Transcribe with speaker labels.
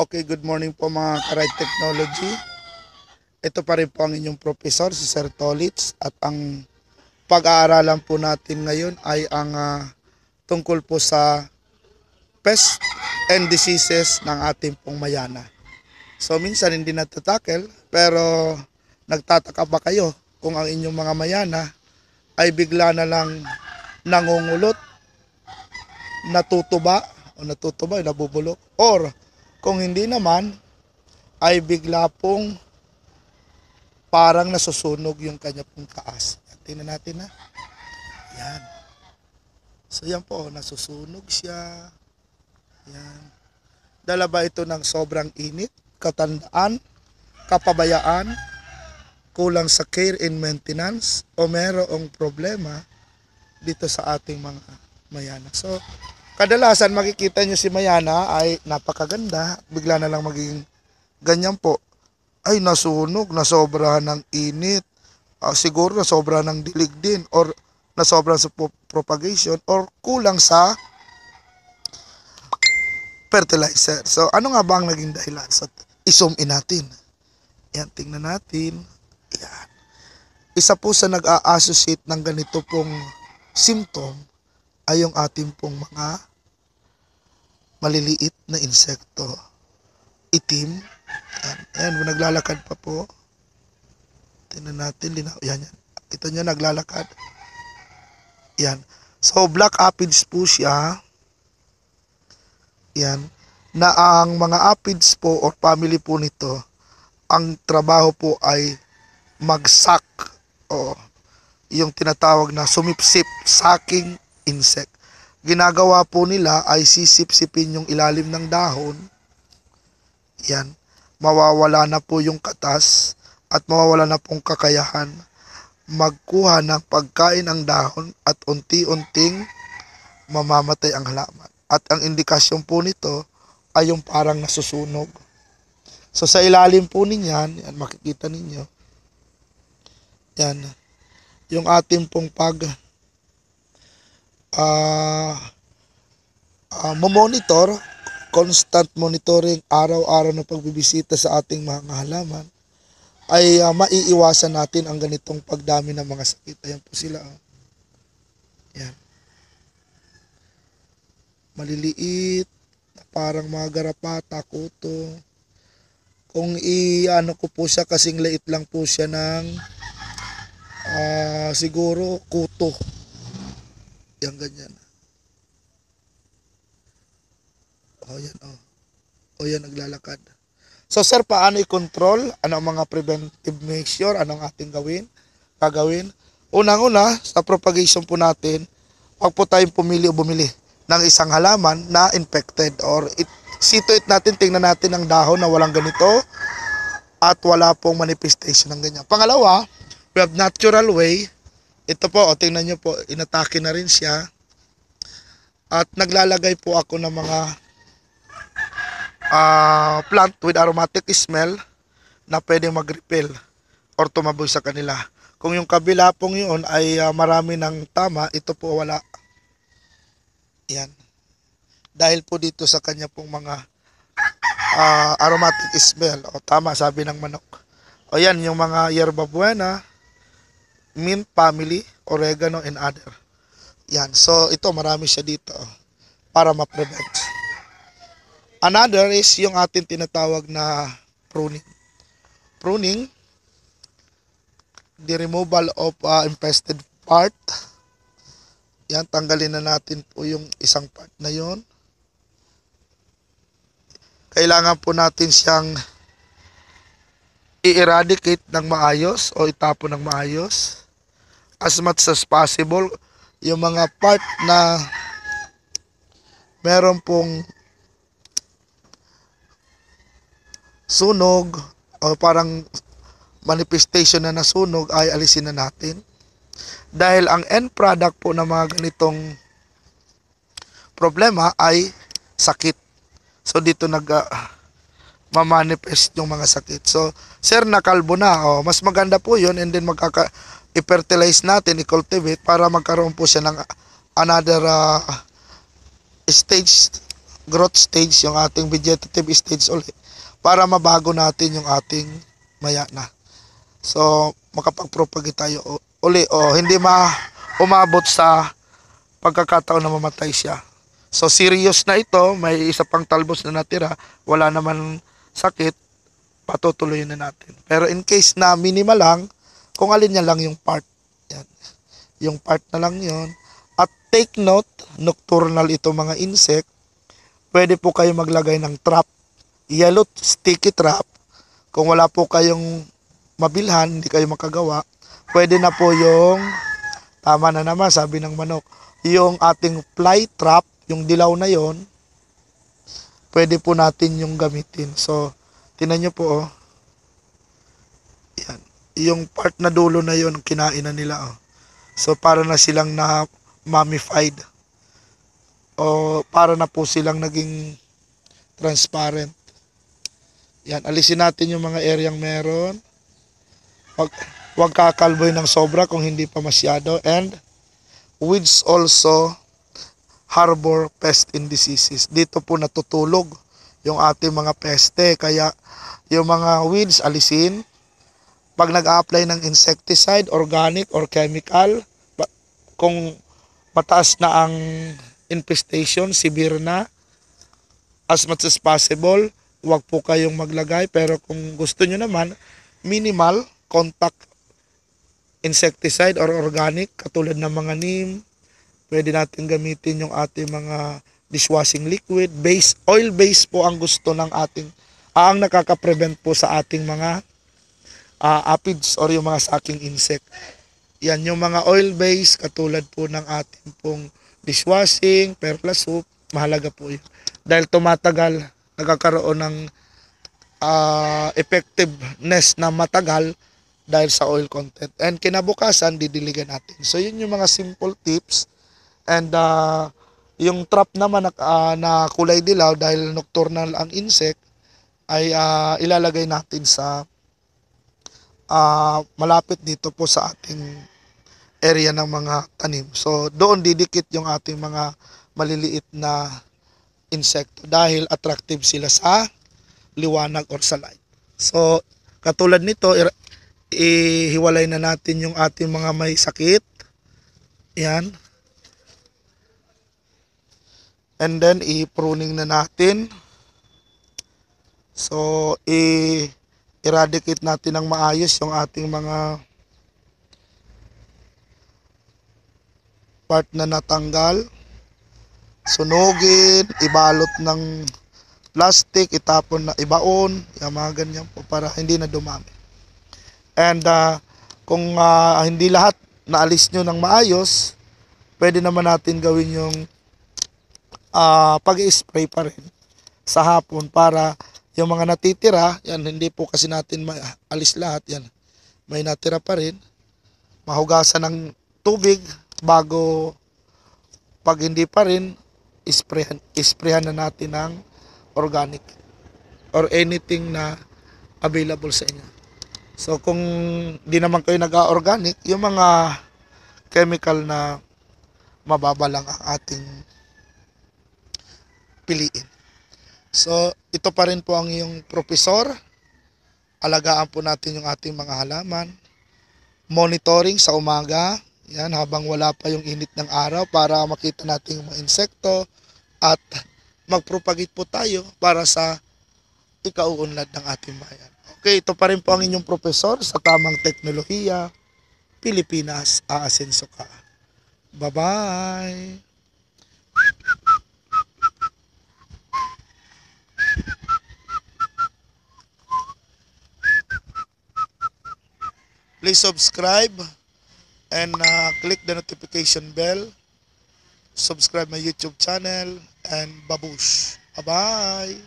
Speaker 1: Okay, good morning po mga Karide Technology. Ito pa rin po ang inyong professor, si Sir Tolitz. At ang pag-aaralan po natin ngayon ay ang uh, tungkol po sa pest and diseases ng ating pong mayana. So minsan hindi natatakel pero nagtataka pa kayo kung ang inyong mga mayana ay bigla na lang nangungulot, natutuba, o natutuba, nabubulok, or kung hindi naman, ay bigla pong parang nasusunog yung kanya pong taas. Tingnan natin na. Yan. So yan po, nasusunog siya. Yan. Dala ba ito ng sobrang init, katandaan, kapabayaan, kulang sa care and maintenance o merong problema dito sa ating mga mayanak. So, kadalasan makikita nyo si Mayana ay napakaganda. Bigla na lang maging ganyan po. Ay nasunog, nasobra ng init, uh, siguro nasobra ng dilig din or nasobra sa propagation or kulang sa fertilizer. So ano nga ba ang naging dahilan? So isum in natin. Yan, tingnan natin. Yan. Isa po sa nag-a-associate ng ganito pong symptom ay yung ating pong mga maliliit na insekto. Itim. Ayan, ayan naglalakad pa po. Tingnan natin, linaw. Yan, yan. Kita niya, naglalakad. Yan. So, black aphids po siya. Yan. Na ang mga aphids po or family po nito, ang trabaho po ay magsak o yung tinatawag na sumipsip, sucking insect ginagawa po nila ay sisipsipin yung ilalim ng dahon. Yan. Mawawala na po yung katas at mawawala na pong kakayahan magkuha ng pagkain ang dahon at unti-unting mamamatay ang halaman. At ang indikasyon po nito ay yung parang nasusunog. So sa ilalim po niyan, yan makikita ninyo. Yan. Yung ating pong pag uh, ah, uh, ah, monitor constant monitoring araw-araw na pagbibisita sa ating mga halaman ay uh, maiiwasan natin ang ganitong pagdami ng mga sakit. Ayan po sila. Oh. Ayan. Maliliit, parang mga garapata, kuto. Kung i-ano ko po siya, kasing liit lang po siya ng uh, siguro kuto. Yang ganyan. O oh, yan o. Oh. O oh, yan naglalakad. So sir, paano i-control? Ano ang mga preventive measure? Ano ang ating gawin? Gagawin? Unang-una, sa propagation po natin, wag po tayong pumili o bumili ng isang halaman na infected or it, situate natin, tingnan natin ang dahon na walang ganito at wala pong manifestation ng ganyan. Pangalawa, we have natural way ito po, o, tingnan nyo po, inatake na rin siya. At naglalagay po ako ng mga uh, plant with aromatic smell na pwedeng mag-repel or tumaboy sa kanila. Kung yung kabila pong yun ay uh, marami ng tama, ito po wala. Yan. Dahil po dito sa kanya pong mga uh, aromatic smell. O tama, sabi ng manok. O yan, yung mga yerba buena, mint family, oregano, and other. Yan. So, ito marami siya dito para ma-prevent. Another is yung ating tinatawag na pruning. Pruning, the removal of uh, infested part. Yan, tanggalin na natin po yung isang part na yon. Kailangan po natin siyang i-eradicate ng maayos o itapon ng maayos as much as possible yung mga part na meron pong sunog o parang manifestation na nasunog ay alisin na natin. Dahil ang end product po ng mga ganitong problema ay sakit. So dito nag uh, mamanifest yung mga sakit. So sir nakalbo na, oh, mas maganda po 'yun and then magkaka i-fertilize natin, i-cultivate para magkaroon po siya ng another uh, stage, growth stage, yung ating vegetative stage ulit para mabago natin yung ating maya na. So, makapag-propagate tayo uli o hindi ma umabot sa pagkakataon na mamatay siya. So, serious na ito. May isa pang talbos na natira. Wala naman sakit. Patutuloy na natin. Pero in case na minimal lang, kung alin niya lang yung part. Yan. Yung part na lang yon At take note, nocturnal ito mga insect. Pwede po kayo maglagay ng trap. Yellow sticky trap. Kung wala po kayong mabilhan, hindi kayo makagawa, pwede na po yung, tama na naman, sabi ng manok, yung ating fly trap, yung dilaw na yon pwede po natin yung gamitin. So, tinan nyo po, oh yung part na dulo na yon kinain na nila oh. so para na silang na mummified o para na po silang naging transparent yan alisin natin yung mga areyang meron wag, wag kakalboy ng sobra kung hindi pa masyado and weeds also harbor pest and diseases dito po natutulog yung ating mga peste kaya yung mga weeds alisin pag nag-apply ng insecticide, organic or chemical, kung mataas na ang infestation, severe na, as much as possible, huwag po kayong maglagay. Pero kung gusto nyo naman, minimal contact insecticide or organic, katulad ng mga neem, pwede natin gamitin yung ating mga dishwashing liquid, base, oil base po ang gusto ng ating, ah, ang nakaka-prevent po sa ating mga uh, aphids or yung mga saking insect. Yan yung mga oil-based katulad po ng ating pong dishwashing, perla soap, mahalaga po yun. Dahil tumatagal, nagkakaroon ng uh, effectiveness na matagal dahil sa oil content. And kinabukasan, didiligan natin. So yun yung mga simple tips. And uh, yung trap naman na, uh, na kulay dilaw dahil nocturnal ang insect ay uh, ilalagay natin sa uh, malapit dito po sa ating area ng mga tanim. So doon didikit yung ating mga maliliit na insekto dahil attractive sila sa liwanag or sa light. So katulad nito, ihiwalay na natin yung ating mga may sakit. Yan. And then, i-pruning na natin. So, i- eradicate natin ng maayos yung ating mga part na natanggal sunugin, ibalot ng plastic, itapon na ibaon, yung mga ganyan po para hindi na dumami. And uh, kung uh, hindi lahat naalis nyo ng maayos, pwede naman natin gawin yung uh, pag-spray pa rin sa hapon para yung mga natitira, yan, hindi po kasi natin maalis lahat. Yan, may natira pa rin. Mahugasan ng tubig bago pag hindi pa rin, isprehan, na natin ng organic or anything na available sa inyo. So kung di naman kayo nag-organic, yung mga chemical na mababa lang ang ating piliin. So, ito pa rin po ang iyong profesor. Alagaan po natin yung ating mga halaman. Monitoring sa umaga, yan, habang wala pa yung init ng araw para makita natin yung mga insekto at magpropagate po tayo para sa ikauunlad ng ating bayan. Okay, ito pa rin po ang inyong profesor sa Tamang Teknolohiya, Pilipinas, Aasenso ka. Bye-bye! please subscribe and uh, click the notification bell. Subscribe my YouTube channel and babush. Bye-bye.